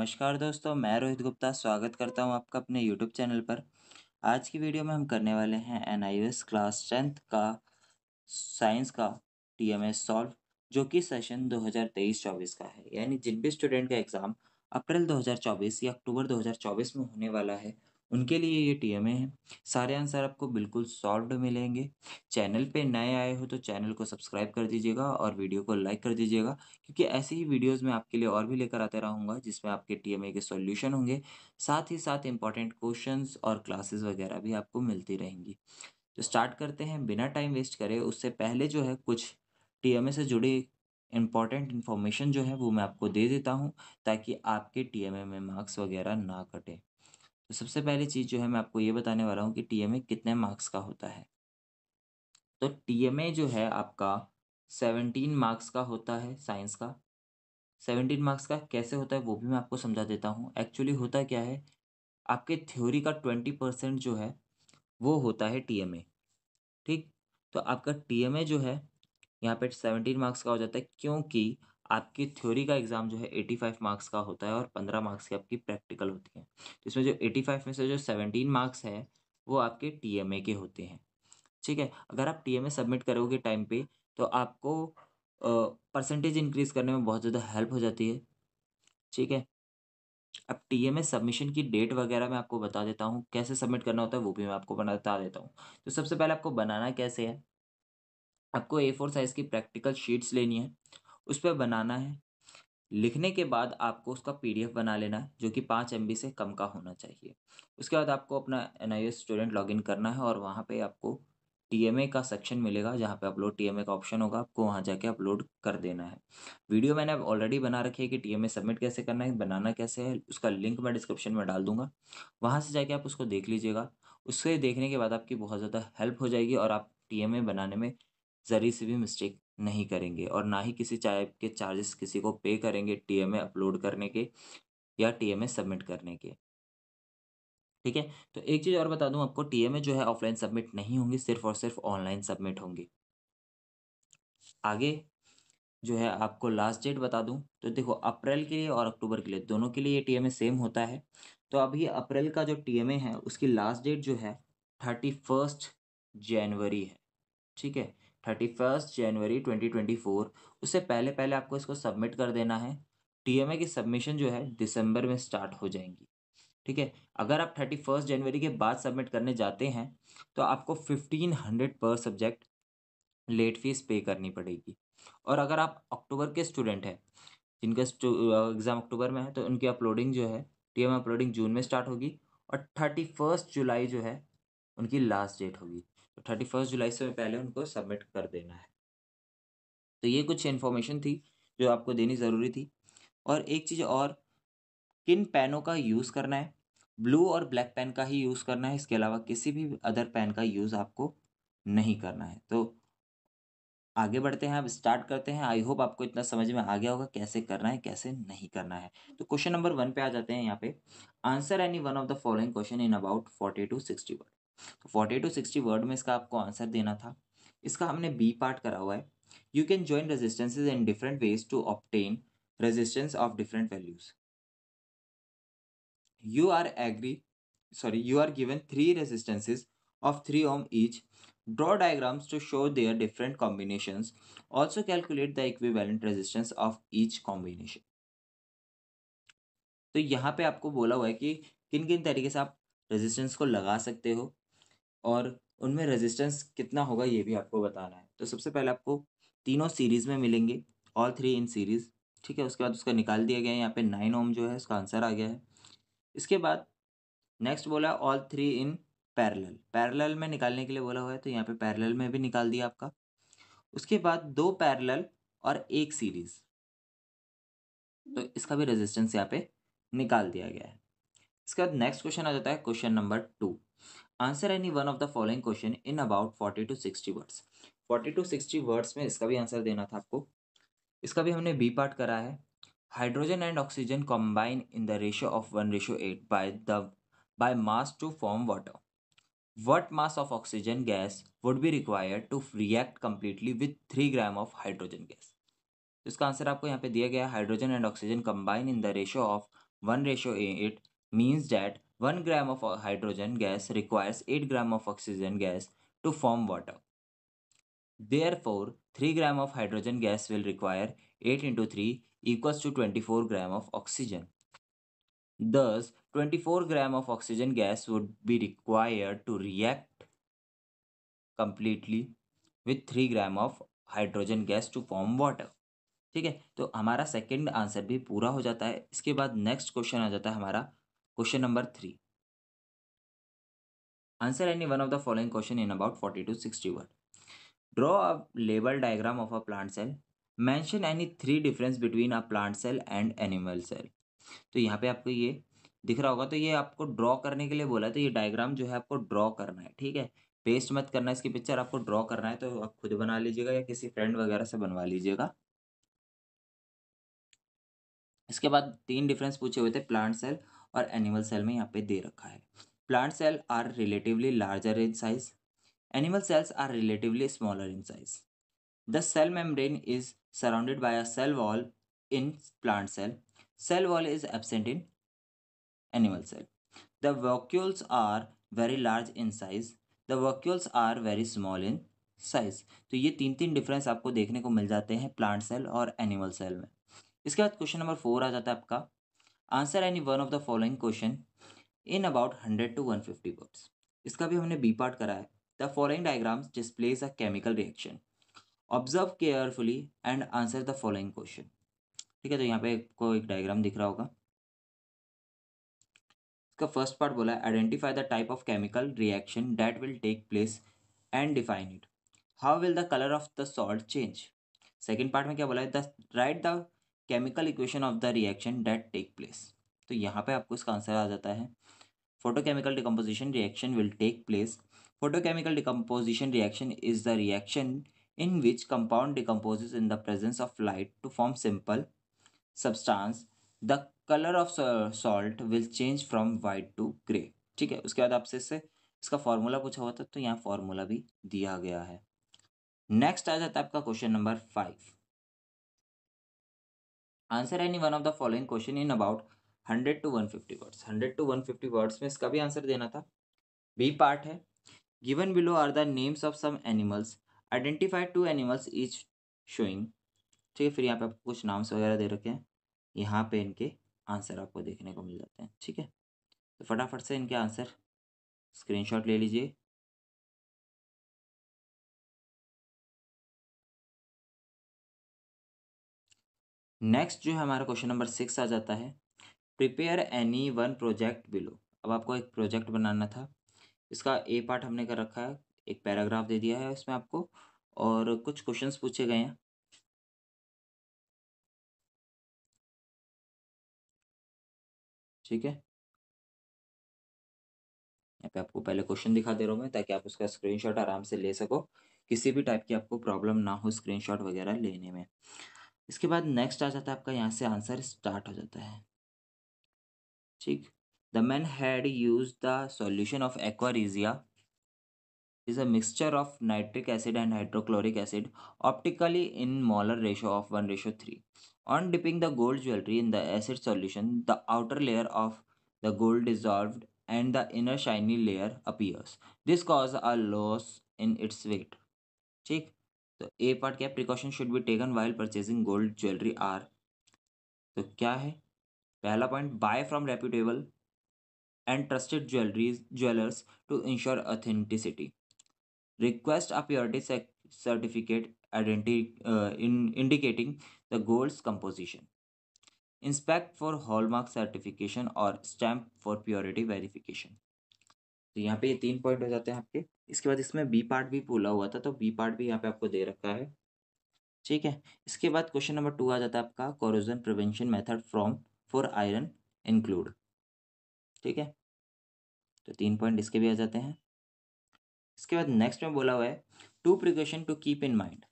नमस्कार दोस्तों मैं रोहित गुप्ता स्वागत करता हूं आपका अपने यूट्यूब चैनल पर आज की वीडियो में हम करने वाले हैं एन क्लास टेंथ का साइंस का टी एम सॉल्व जो कि सेशन 2023-24 का है यानी जिन भी स्टूडेंट का एग्ज़ाम अप्रैल 2024 या अक्टूबर 2024 में होने वाला है उनके लिए ये टी एम ए है सारे आंसर आपको बिल्कुल सॉल्व्ड मिलेंगे चैनल पे नए आए हो तो चैनल को सब्सक्राइब कर दीजिएगा और वीडियो को लाइक कर दीजिएगा क्योंकि ऐसे ही वीडियोस में आपके लिए और भी लेकर आते रहूँगा जिसमें आपके टी एम ए के सॉल्यूशन होंगे साथ ही साथ इंपॉर्टेंट क्वेश्चन और क्लासेज वगैरह भी आपको मिलती रहेंगी तो स्टार्ट करते हैं बिना टाइम वेस्ट करे उससे पहले जो है कुछ टी ए से जुड़ी इम्पॉर्टेंट इन्फॉर्मेशन जो है वो मैं आपको दे देता हूँ ताकि आपके टी एम ए में मार्क्स वगैरह ना कटें तो सबसे पहली चीज़ जो है मैं आपको ये बताने वाला हूँ कि टी कितने मार्क्स का होता है तो टी जो है आपका सेवनटीन मार्क्स का होता है साइंस का सेवनटीन मार्क्स का कैसे होता है वो भी मैं आपको समझा देता हूँ एक्चुअली होता क्या है आपके थ्योरी का ट्वेंटी परसेंट जो है वो होता है टी ठीक तो आपका टी जो है यहाँ पे सेवनटीन मार्क्स का हो जाता है क्योंकि आपकी थ्योरी का एग्ज़ाम जो है एटी फाइव मार्क्स का होता है और पंद्रह मार्क्स की आपकी प्रैक्टिकल होती है तो इसमें जो एटी फाइव में से जो सेवनटीन मार्क्स है वो आपके टी एम ए के होते हैं ठीक है अगर आप टी एम ए सबमिट करोगे टाइम पे तो आपको परसेंटेज इंक्रीज़ करने में बहुत ज़्यादा हेल्प हो जाती है ठीक है अब टी एम ए सबमिशन की डेट वगैरह मैं आपको बता देता हूँ कैसे सबमिट करना होता है वो भी मैं आपको बता देता हूँ तो सबसे पहले आपको बनाना कैसे है आपको ए फोर साइज़ की प्रैक्टिकल शीट्स लेनी है उस पर बनाना है लिखने के बाद आपको उसका पीडीएफ बना लेना है जो कि पाँच एम से कम का होना चाहिए उसके बाद आपको अपना एन स्टूडेंट लॉगिन करना है और वहाँ पे आपको टी का सेक्शन मिलेगा जहाँ पे अपलोड टी का ऑप्शन होगा आपको वहाँ जाके अपलोड कर देना है वीडियो मैंने अब ऑलरेडी बना रखी है कि टी सबमिट कैसे करना है बनाना कैसे है उसका लिंक मैं डिस्क्रिप्शन में डाल दूँगा वहाँ से जाके आप उसको देख लीजिएगा उससे देखने के बाद आपकी बहुत ज़्यादा हेल्प हो जाएगी और आप टी बनाने में ज़री से भी मिस्टेक नहीं करेंगे और ना ही किसी टाइप के चार्जेस किसी को पे करेंगे टीएमए अपलोड करने के या टीएमए सबमिट करने के ठीक है तो एक चीज़ और बता दूं आपको टीएमए जो है ऑफलाइन सबमिट नहीं होंगे सिर्फ और सिर्फ ऑनलाइन सबमिट होंगे आगे जो है आपको लास्ट डेट बता दूं तो देखो अप्रैल के लिए और अक्टूबर के लिए दोनों के लिए ये टीएमए सेम होता है तो अभी अप्रैल का जो टीएमए है उसकी लास्ट डेट जो है थर्टी फर्स्ट जनवरी है ठीक है thirty first January twenty twenty four उससे पहले पहले आपको इसको सबमिट कर देना है टी एम ए की सबमिशन जो है दिसंबर में स्टार्ट हो जाएंगी ठीक है अगर आप थर्टी फर्स्ट जनवरी के बाद सबमिट करने जाते हैं तो आपको फिफ्टीन हंड्रेड पर सब्जेक्ट लेट फीस पे करनी पड़ेगी और अगर आप अक्टूबर के स्टूडेंट हैं जिनका एग्ज़ाम अक्टूबर में है तो उनकी अपलोडिंग जो है टी एम अपलोडिंग जून में स्टार्ट होगी और थर्टी फर्स्ट जुलाई जो है उनकी लास्ट डेट होगी तो थर्टी फर्स्ट जुलाई से पहले उनको सबमिट कर देना है तो ये कुछ इन्फॉर्मेशन थी जो आपको देनी ज़रूरी थी और एक चीज़ और किन पेनों का यूज़ करना है ब्लू और ब्लैक पेन का ही यूज़ करना है इसके अलावा किसी भी अदर पेन का यूज़ आपको नहीं करना है तो आगे बढ़ते हैं अब स्टार्ट करते हैं आई होप आपको इतना समझ में आ गया होगा कैसे करना है कैसे नहीं करना है तो क्वेश्चन नंबर वन पे आ जाते हैं यहाँ पे answer any one of the following question in about forty to sixty word तो फोर्टी टू सिक्सटी वर्ड में इसका आपको आंसर देना था इसका हमने बी पार्ट करा हुआ है you can join resistances in different ways to obtain resistance of different values you are agree sorry you are given three resistances of 3 ohm each. Draw diagrams to show their different combinations. Also calculate the equivalent resistance of each combination तो यहाँ पे आपको बोला हुआ है कि किन किन तरीके से आप रेजिस्टेंस को लगा सकते हो और उनमें रेजिस्टेंस कितना होगा ये भी आपको बताना है तो सबसे पहले आपको तीनों सीरीज़ में मिलेंगे ऑल थ्री इन सीरीज़ ठीक है उसके बाद उसका निकाल दिया गया है यहाँ पे नाइन ओम जो है उसका आंसर आ गया है इसके बाद नेक्स्ट बोला all three in parallel parallel में निकालने के लिए बोला हुआ है तो यहाँ पे पैरेलल में भी निकाल दिया आपका उसके बाद दो पैरेलल और एक सीरीज़ तो इसका भी रेजिस्टेंस यहाँ पे निकाल दिया गया है इसके बाद नेक्स्ट क्वेश्चन आ जाता है question number two answer any one of the following question in about forty to sixty words forty to sixty words में इसका भी आंसर देना था आपको इसका भी हमने बी पार्ट करा है hydrogen and oxygen combine in the ratio of one ratio eight by the by mass to form water what mass of oxygen gas would be required to react completely with three gram of hydrogen gas इसका answer आपको यहाँ पे दिया गया hydrogen and oxygen combine in the ratio of one ratio eight means that one gram of hydrogen gas requires eight gram of oxygen gas to form water therefore three gram of hydrogen gas will require eight into three equals to twenty four gram of oxygen thus twenty four gram of oxygen gas would be required to react completely with three gram of hydrogen gas to form water ठीक है तो हमारा second answer भी पूरा हो जाता है इसके बाद नेक्स्ट क्वेश्चन आ जाता है हमारा question number three answer any one of the following question in about forty to sixty one draw a label diagram of a plant cell mention any three difference between a plant cell and animal cell तो यहाँ पे आपको ये दिख रहा होगा तो ये आपको ड्रॉ करने के लिए बोला है तो ये डायग्राम जो है आपको ड्रॉ करना है ठीक है पेस्ट मत करना है इसकी पिक्चर आपको ड्रॉ करना है तो आप खुद बना लीजिएगा या किसी फ्रेंड वगैरह से बनवा लीजिएगा इसके बाद तीन डिफरेंस पूछे हुए थे प्लांट सेल और एनिमल सेल में यहाँ पे दे रखा है plant cell are relatively larger in size animal cells are relatively smaller in size the cell membrane is surrounded by a cell wall in plant cell cell wall is absent in animal cell the vacuoles are very large in size the vacuoles are very small in size तो ये तीन तीन difference आपको देखने को मिल जाते हैं प्लांट सेल और एनिमल सेल में इसके बाद क्वेश्चन नंबर फोर आ जाता है आपका answer any one of the following question in about hundred to one fifty words इसका भी हमने बी पार्ट है the following diagrams displays a chemical reaction observe carefully and answer the following question ठीक है तो यहाँ पे आपको एक डायग्राम दिख रहा होगा इसका फर्स्ट पार्ट बोला है identify the type of chemical reaction that will take place and define it how will the colour of the salt change second part में क्या बोला है the write the chemical equation of the reaction that take place तो यहाँ पे आपको इसका answer आ जाता है photochemical decomposition reaction will take place photochemical decomposition reaction is the reaction in which compound decompose in the presence of light to form simple substance the colour of salt will change from white to grey ठीक है उसके बाद आपसे इससे इसका formula पूछा हुआ था तो यहाँ फॉर्मूला भी दिया गया है नेक्स्ट आ जाता है आपका question number five answer any one of the following question in about hundred to one fifty words hundred to one fifty words में इसका भी आंसर देना था बी पार्ट है given below are the names of some animals identify two animals is showing ठीक है फिर यहाँ पे आपको कुछ नाम्स वगैरह दे रखे हैं यहाँ पे इनके आंसर आपको देखने को मिल जाते हैं ठीक है तो फटाफट से इनके आंसर स्क्रीनशॉट ले लीजिए नेक्स्ट जो है हमारा क्वेश्चन नंबर सिक्स आ जाता है prepare any one project below अब आपको एक प्रोजेक्ट बनाना था इसका ए पार्ट हमने कर रखा है एक पैराग्राफ दे दिया है इसमें आपको और कुछ क्वेश्चंस पूछे गए हैं ठीक है यहाँ पे आपको पहले क्वेश्चन दिखा दे रहा हूँ मैं ताकि आप उसका स्क्रीनशॉट आराम से ले सको किसी भी टाइप की आपको प्रॉब्लम ना हो स्क्रीनशॉट वगैरह लेने में इसके बाद नेक्स्ट आ जाता है आपका यहाँ से आंसर स्टार्ट हो जाता है ठीक the man had use the solution of aqua regia is a mixture of nitric acid and hydrochloric acid optically in molar ratio of one ratio three on dipping the gold jewellery in the acid solution the outer layer of the gold dissolve and the inner shiny layer appears this cause a loss in its weight ठीक तो A part क्या precaution should be taken while purchasing gold jewellery are तो क्या है पहला point buy from reputable and trusted jewelleries jewellers to ensure authenticity request a purity certificate आइडेंटि indicating the gold's composition inspect for hallmark certification और stamp for purity verification तो यहाँ पे ये तीन पॉइंट हो जाते हैं आपके इसके बाद इसमें बी पार्ट भी पूला हुआ था तो बी पार्ट भी यहाँ पे आपको दे रखा है ठीक है इसके बाद क्वेश्चन नंबर टू आ जाता है आपका corrosion prevention method from for iron include ठीक है तो तीन पॉइंट इसके भी आ जाते हैं इसके बाद नेक्स्ट में बोला हुआ है two precaution to keep in mind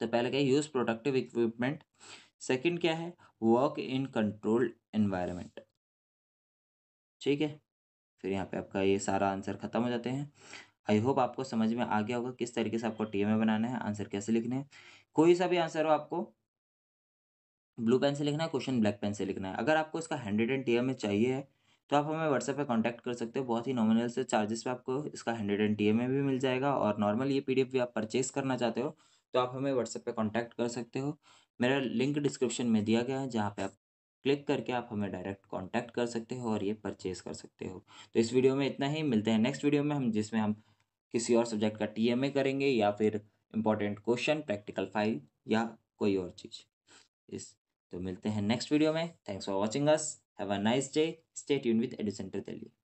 तो पहले क्या है यूज प्रोडक्टिव इक्विपमेंट सेकंड क्या है वर्क इन कंट्रोल्ड एनवायरनमेंट ठीक है फिर यहाँ पे आपका ये सारा आंसर खत्म हो जाते हैं आई होप आपको समझ में आ गया होगा किस तरीके से आपको टी बनाना है आंसर कैसे लिखने हैं कोई सा भी आंसर हो आपको ब्लू पेन से लिखना है क्वेश्चन ब्लैक पेन से लिखना है अगर आपको इसका हैंड एंड टी में चाहिए है तो आप हमें व्हाट्सएप पे कांटेक्ट कर सकते हो बहुत ही नॉमिनल से चार्जेस पे आपको इसका हैंड एंड टी में भी मिल जाएगा और नॉर्मल ये पी भी आप परचेज़ करना चाहते हो तो आप हमें व्हाट्सएप पर कॉन्टैक्ट कर सकते हो मेरा लिंक डिस्क्रिप्शन में दिया गया है जहाँ पे आप क्लिक करके आप हमें डायरेक्ट कॉन्टैक्ट कर सकते हो और ये परचेज कर सकते हो तो इस वीडियो में इतना ही मिलते हैं नेक्स्ट वीडियो में हम जिसमें हम किसी और सब्जेक्ट का टीएमए करेंगे या फिर इंपॉर्टेंट क्वेश्चन प्रैक्टिकल फाइल या कोई और चीज़ इस तो मिलते हैं नेक्स्ट वीडियो में thanks for watching us have a nice day stay with with centre Delhi